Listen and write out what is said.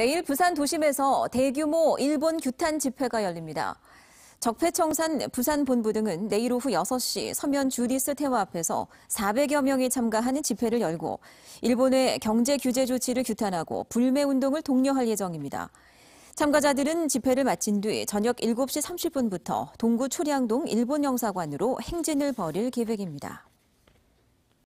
내일 네, 부산 도심에서 대규모 일본 규탄 집회가 열립니다. 적폐청산 부산본부 등은 내일 오후 6시 서면 주디스 테러 앞에서 400여 명이 참가하는 집회를 열고 일본의 경제 규제 조치를 규탄하고 불매운동을 독려할 예정입니다. 참가자들은 집회를 마친 뒤 저녁 7시 30분부터 동구 초량동 일본영사관으로 행진을 벌일 계획입니다.